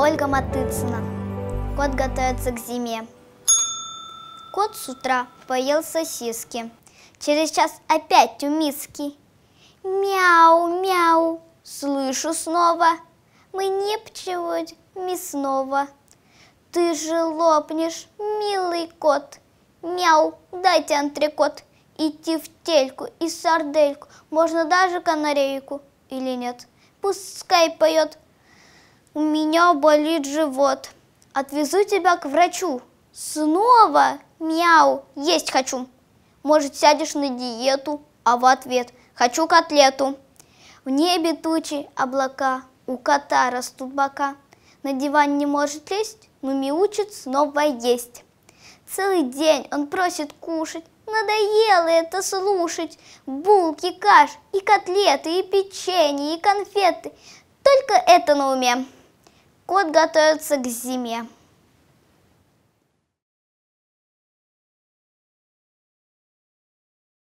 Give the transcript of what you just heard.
Ольга Матыцина. Кот готовится к зиме. Кот с утра поел сосиски. Через час опять у миски. Мяу, мяу, слышу снова. Мне пчевать мясного. Ты же лопнешь, милый кот. Мяу, дайте антрикот. Идти в тельку и сардельку, можно даже канарейку или нет. Пускай поет у меня болит живот. Отвезу тебя к врачу. Снова? Мяу, есть хочу. Может, сядешь на диету, а в ответ хочу котлету. В небе тучи, облака, у кота растут бока. На диван не может лезть, но мяучит снова есть. Целый день он просит кушать, Надоело это слушать. Булки, каш, и котлеты, и печенье, и конфеты. Только это на уме. Кот готовится к зиме.